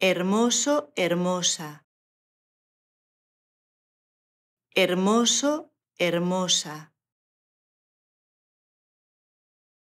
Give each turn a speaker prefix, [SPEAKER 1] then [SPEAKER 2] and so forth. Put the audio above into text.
[SPEAKER 1] hermoso, hermosa, hermoso, hermosa.